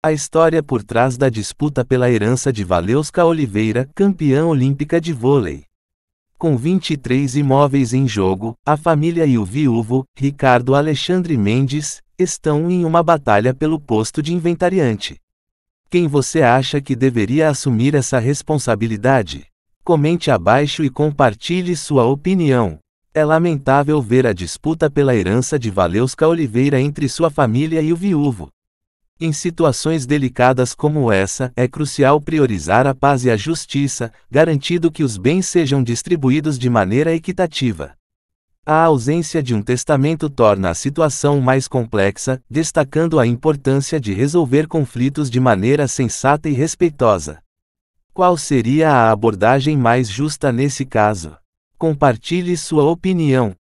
A história por trás da disputa pela herança de Valeuska Oliveira, campeã olímpica de vôlei. Com 23 imóveis em jogo, a família e o viúvo, Ricardo Alexandre Mendes, estão em uma batalha pelo posto de inventariante. Quem você acha que deveria assumir essa responsabilidade? Comente abaixo e compartilhe sua opinião. É lamentável ver a disputa pela herança de Valeuska Oliveira entre sua família e o viúvo. Em situações delicadas como essa, é crucial priorizar a paz e a justiça, garantindo que os bens sejam distribuídos de maneira equitativa. A ausência de um testamento torna a situação mais complexa, destacando a importância de resolver conflitos de maneira sensata e respeitosa. Qual seria a abordagem mais justa nesse caso? Compartilhe sua opinião.